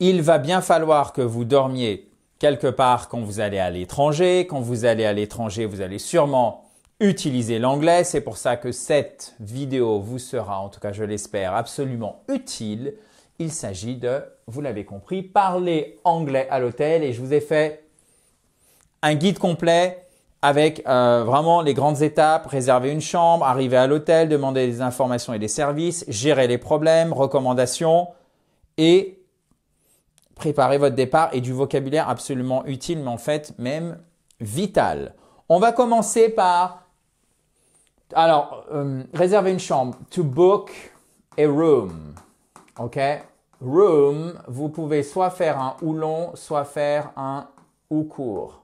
il va bien falloir que vous dormiez quelque part quand vous allez à l'étranger. Quand vous allez à l'étranger, vous allez sûrement utiliser l'anglais. C'est pour ça que cette vidéo vous sera, en tout cas je l'espère, absolument utile. Il s'agit de, vous l'avez compris, parler anglais à l'hôtel et je vous ai fait un guide complet avec euh, vraiment les grandes étapes, réserver une chambre, arriver à l'hôtel, demander des informations et des services, gérer les problèmes, recommandations et préparez votre départ et du vocabulaire absolument utile, mais en fait même vital. On va commencer par, alors, euh, réserver une chambre. To book a room. OK Room, vous pouvez soit faire un ou long, soit faire un ou court.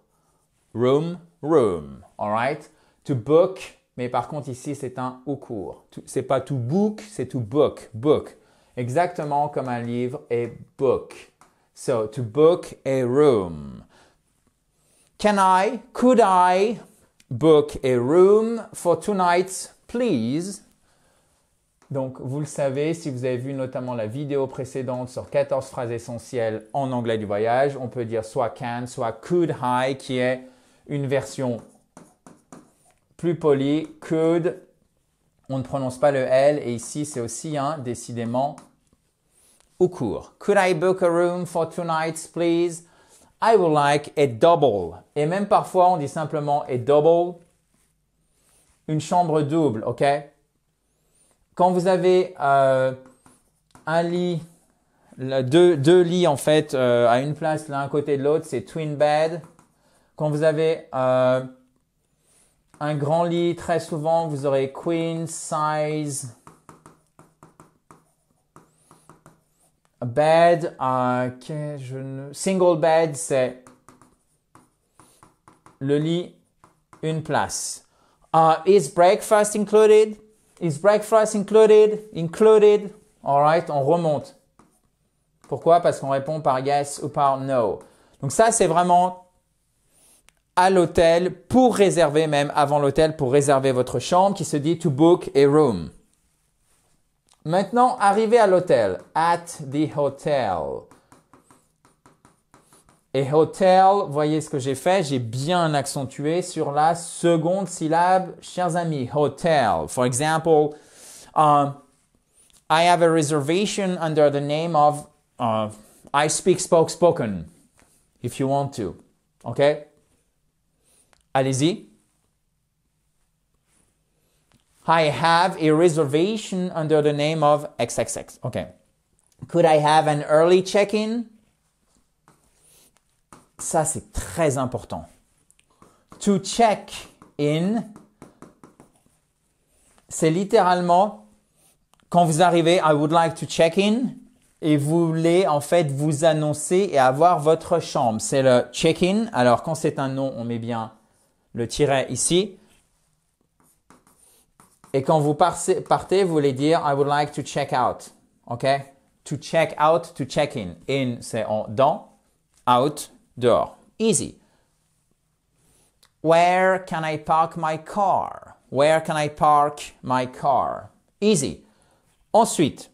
Room, room. All right To book, mais par contre ici c'est un ou court. C'est pas to book, c'est to book, book. Exactement comme un livre est book. So to book a room. Can I, could I book a room for tonight, please? Donc, vous le savez, si vous avez vu notamment la vidéo précédente sur 14 phrases essentielles en anglais du voyage, on peut dire soit can, soit could I, qui est une version plus polie. Could, on ne prononce pas le L, et ici c'est aussi un, décidément, au cours. Could I book a room for tonight, please? I would like a double. Et même parfois, on dit simplement a double. Une chambre double, ok? Quand vous avez euh, un lit, deux, deux, lits en fait, euh, à une place l'un côté de l'autre, c'est twin bed. Quand vous avez euh, un grand lit, très souvent, vous aurez queen size A bed, single bed, c'est le lit, une place. is breakfast included? Is breakfast included? Included. All right, on remonte. Pourquoi? Parce qu'on répond par yes ou par no. Donc ça, c'est vraiment à l'hôtel pour réserver, même avant l'hôtel, pour réserver votre chambre qui se dit to book a room. Maintenant, arrivé à l'hôtel. At the hotel. Et hotel, voyez ce que j'ai fait, j'ai bien accentué sur la seconde syllabe, chers amis, hotel. For example, um, I have a reservation under the name of uh, I speak spoke spoken, if you want to. OK? Allez-y. I have a reservation under the name of XXX. Okay. Could I have an early check-in? Ça, c'est très important. To check in, c'est littéralement quand vous arrivez, I would like to check in, et vous voulez en fait vous annoncer et avoir votre chambre. C'est le check-in. Alors quand c'est un nom, on met bien le tiret ici. Et quand vous partez, vous voulez dire I would like to check out. OK? To check out, to check in. In, c'est en dans. Out, dehors. Easy. Where can I park my car? Where can I park my car? Easy. Ensuite,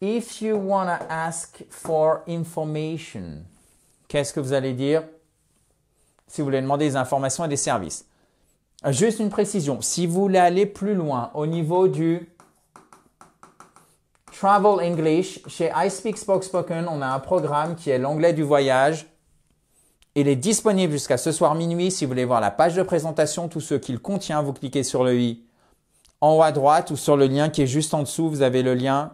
if you want to ask for information, qu'est-ce que vous allez dire si vous voulez demander des informations et des services? Ah, juste une précision, si vous voulez aller plus loin au niveau du Travel English, chez I Speak Spoken, on a un programme qui est l'anglais du voyage. Il est disponible jusqu'à ce soir minuit. Si vous voulez voir la page de présentation, tout ce qu'il contient, vous cliquez sur le i en haut à droite ou sur le lien qui est juste en dessous. Vous avez le lien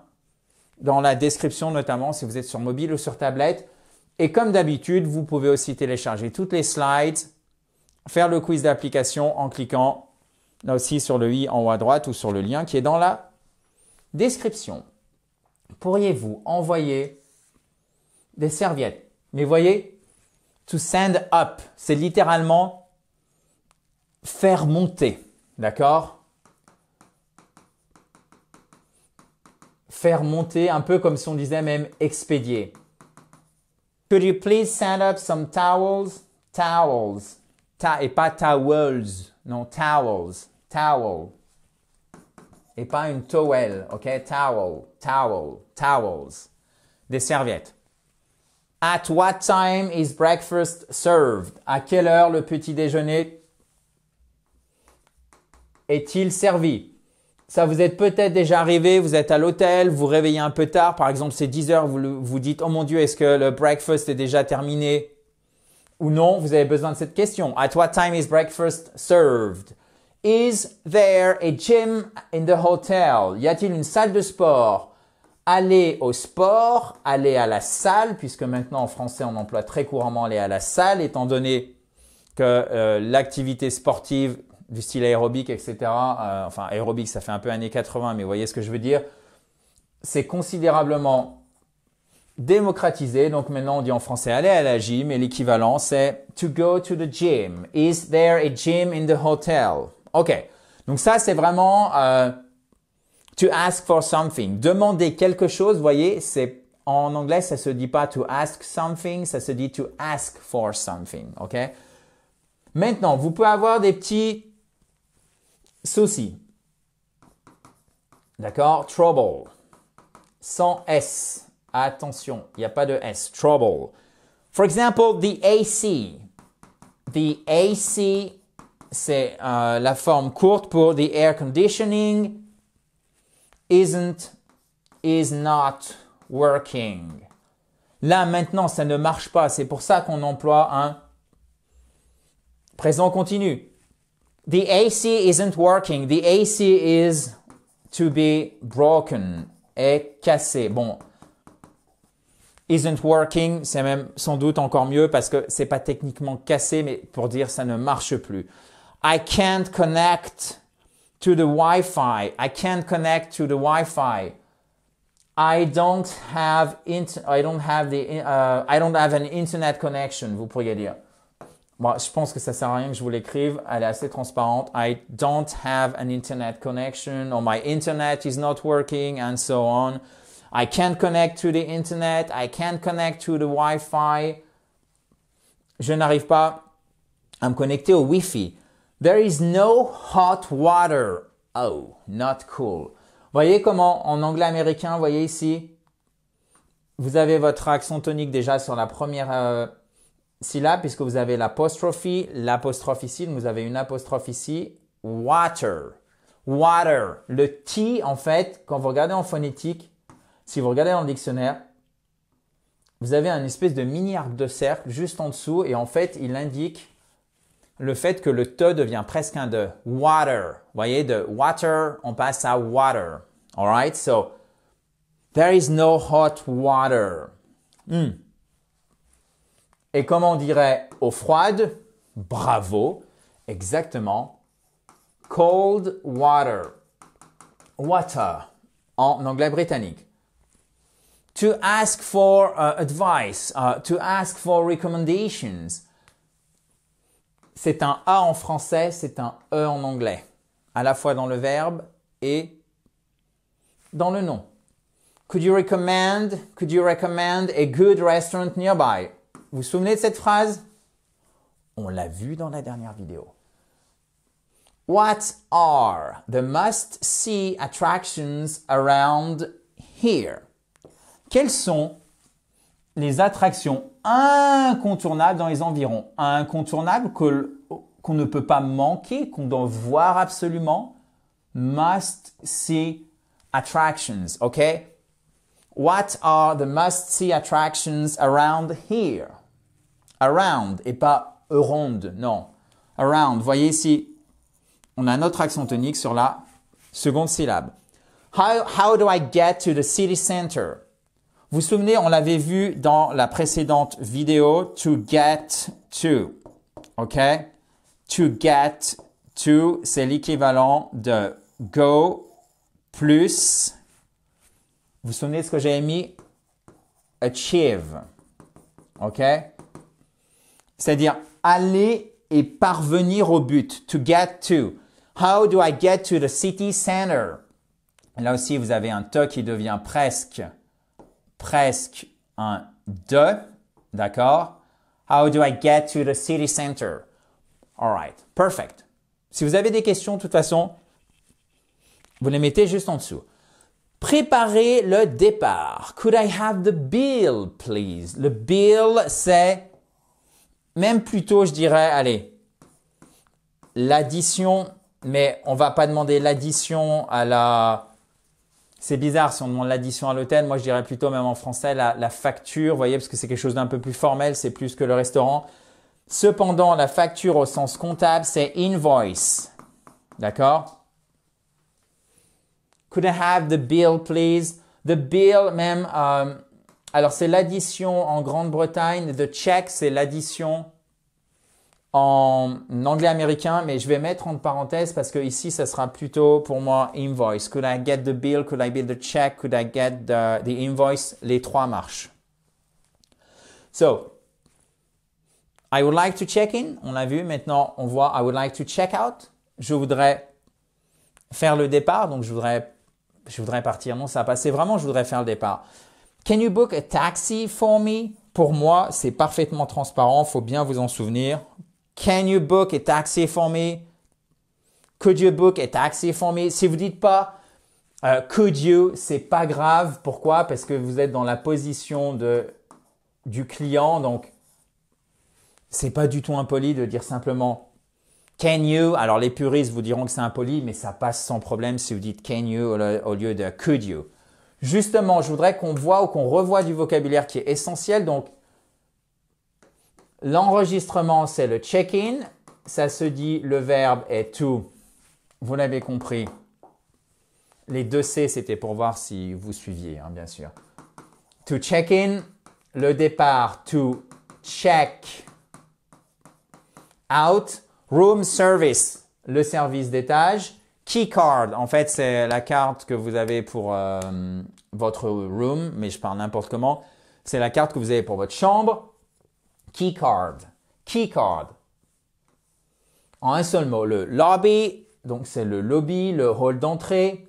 dans la description, notamment si vous êtes sur mobile ou sur tablette. Et comme d'habitude, vous pouvez aussi télécharger toutes les slides faire le quiz d'application en cliquant là aussi sur le i en haut à droite ou sur le lien qui est dans la description. Pourriez-vous envoyer des serviettes Mais voyez, to send up, c'est littéralement faire monter, d'accord Faire monter, un peu comme si on disait même expédier. Could you please send up some towels? Towels et pas towels. Non, towels. Towel. Et pas une towel. OK? Towel. Towel. Towels. Des serviettes. At what time is breakfast served? À quelle heure le petit déjeuner est-il servi? Ça vous êtes peut-être déjà arrivé, vous êtes à l'hôtel, vous, réveillez un peu tard, par exemple c'est 10 heures, vous, vous dites, oh mon dieu, est-ce que le breakfast est déjà terminé? ou non, vous avez besoin de cette question. At what time is breakfast served? Is there a gym in the hotel? Y a-t-il une salle de sport? Aller au sport, aller à la salle, puisque maintenant en français on emploie très couramment aller à la salle, étant donné que euh, l'activité sportive du style aérobique, etc., euh, enfin aérobique, ça fait un peu années 80, mais vous voyez ce que je veux dire, c'est considérablement démocratiser. Donc maintenant, on dit en français aller à la gym et l'équivalent, c'est to go to the gym. Is there a gym in the hotel? OK. Donc ça, c'est vraiment euh, to ask for something. Demander quelque chose, vous voyez, c'est en anglais, ça se dit pas to ask something, ça se dit to ask for something. OK? Maintenant, vous pouvez avoir des petits soucis. D'accord? Trouble. Sans S. Attention, il n'y a pas de S. Trouble. For example, the AC. The AC, c'est euh, la forme courte pour the air conditioning isn't, is not working. Là, maintenant, ça ne marche pas. C'est pour ça qu'on emploie un présent continu. The AC isn't working. The AC is to be broken. Est cassé. Bon, isn't working, c'est même sans doute encore mieux parce que c'est pas techniquement cassé, mais pour dire ça ne marche plus. I can't connect to the Wi-Fi. I can't connect to the Wi-Fi. I don't have I don't have the uh, I don't have an internet connection. Vous pourriez dire. Bon, je pense que ça sert à rien que je vous l'écrive. Elle est assez transparente. I don't have an internet connection or my internet is not working and so on. I can't connect to the internet. I can't connect to the Wi-Fi. Je n'arrive pas à me connecter au Wi-Fi. There is no hot water. Oh, not cool. Voyez comment en anglais américain, voyez ici, vous avez votre accent tonique déjà sur la première euh, syllabe puisque vous avez l'apostrophe, l'apostrophe ici, vous avez une apostrophe ici, water. Water. Le T, en fait, quand vous regardez en phonétique, si vous regardez dans le dictionnaire, vous avez un espèce de mini arc de cercle juste en dessous et en fait, il indique le fait que le te devient presque un de water. Vous voyez, de water, on passe à water. All right, so there is no hot water. Hmm. Et comment on dirait eau froide Bravo, exactement. Cold water. Water en anglais britannique to ask for uh, advice, uh, to ask for recommendations. C'est un A en français, c'est un E en anglais, à la fois dans le verbe et dans le nom. Could you recommend, could you recommend a good restaurant nearby? Vous vous souvenez de cette phrase? On l'a vu dans la dernière vidéo. What are the must-see attractions around here? Quelles sont les attractions incontournables dans les environs Incontournables qu'on ne peut pas manquer, qu'on doit voir absolument Must-see attractions, OK What are the must-see attractions around here Around et pas around, non. Around, voyez ici, on a notre accent tonique sur la seconde syllabe. how do I get to the city center? Vous souvenez, on l'avait vu dans la précédente vidéo, to get to. OK? To get to, c'est l'équivalent de go plus. Vous souvenez ce que j'ai mis? Achieve. OK? C'est-à-dire aller et parvenir au but. To get to. How do I get to the city center? Là aussi, vous avez un to qui devient presque presque un de, d'accord? How do I get to the city center? All right, perfect. Si vous avez des questions, de toute façon, vous les mettez juste en dessous. Préparez le départ. Could I have the bill, please? Le bill, c'est même plutôt, je dirais, allez, l'addition, mais on va pas demander l'addition à la, c'est bizarre si on demande l'addition à l'hôtel. Moi, je dirais plutôt même en français la, la facture, vous voyez, parce que c'est quelque chose d'un peu plus formel, c'est plus que le restaurant. Cependant, la facture au sens comptable, c'est invoice. D'accord Could I have the bill, please? The bill, même. Euh, alors, c'est l'addition en Grande-Bretagne. The check, c'est l'addition en anglais américain, mais je vais mettre en parenthèse parce que ici, ça sera plutôt pour moi invoice. Could I get the bill? Could I build the check? Could I get the, invoice? Les trois marches. So, I would like to check in. On l'a vu. Maintenant, on voit I would like to check out. Je voudrais faire le départ. Donc, je voudrais, je voudrais partir. Non, ça a passé. Vraiment, je voudrais faire le départ. Can you book a taxi for me? Pour moi, c'est parfaitement transparent. Faut bien vous en souvenir Can you book a taxi for me ?»« Could you book taxi for me ?» Si vous dites pas euh, could you, c'est pas grave. Pourquoi Parce que vous êtes dans la position de, du client, donc c'est pas du tout impoli de dire simplement Can you Alors les puristes vous diront que c'est impoli, mais ça passe sans problème si vous dites can you au lieu de could you. Justement, je voudrais qu'on voit ou qu'on revoie du vocabulaire qui est essentiel. Donc, L'enregistrement, c'est le check-in. Ça se dit, le verbe est to. Vous l'avez compris. Les deux C, c'était pour voir si vous suiviez, hein, bien sûr. To check-in, le départ. To check out. Room service, le service d'étage. Key card, en fait, c'est la carte que vous avez pour euh, votre room, mais je parle n'importe comment. C'est la carte que vous avez pour votre chambre Keycard. Keycard. En un seul mot, le lobby, donc c'est le lobby, le hall d'entrée.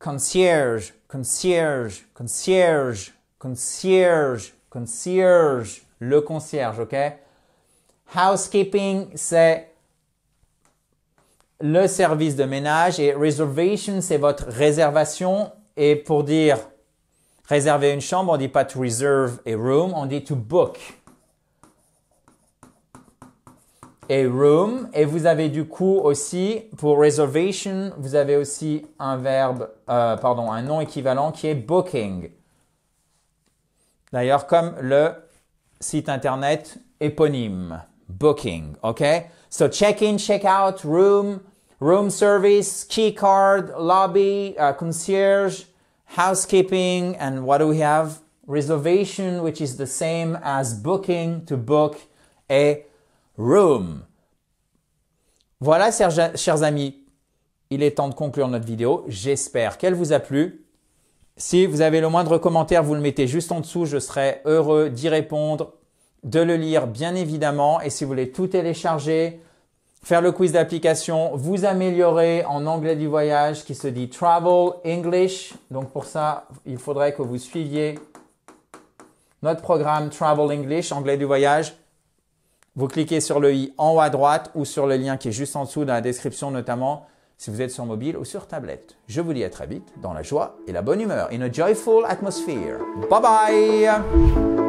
Concierge, concierge, concierge, concierge, concierge, le concierge, ok? Housekeeping, c'est le service de ménage et reservation, c'est votre réservation. Et pour dire réserver une chambre, on dit pas to reserve a room, on dit to book et room. Et vous avez du coup aussi, pour reservation, vous avez aussi un verbe, euh, pardon, un nom équivalent qui est booking. D'ailleurs, comme le site internet éponyme, booking, ok? So check-in, check-out, room, room service, key card, lobby, uh, concierge, housekeeping, and what do we have? Reservation, which is the same as booking, to book, et room. Voilà, chers amis, il est temps de conclure notre vidéo. J'espère qu'elle vous a plu. Si vous avez le moindre commentaire, vous le mettez juste en dessous. Je serai heureux d'y répondre, de le lire bien évidemment. Et si vous voulez tout télécharger, faire le quiz d'application, vous améliorer en anglais du voyage qui se dit Travel English. Donc pour ça, il faudrait que vous suiviez notre programme Travel English, anglais du voyage. Vous cliquez sur le i en haut à droite ou sur le lien qui est juste en dessous dans la description notamment si vous êtes sur mobile ou sur tablette. Je vous dis à très vite dans la joie et la bonne humeur, in a joyful atmosphere. Bye bye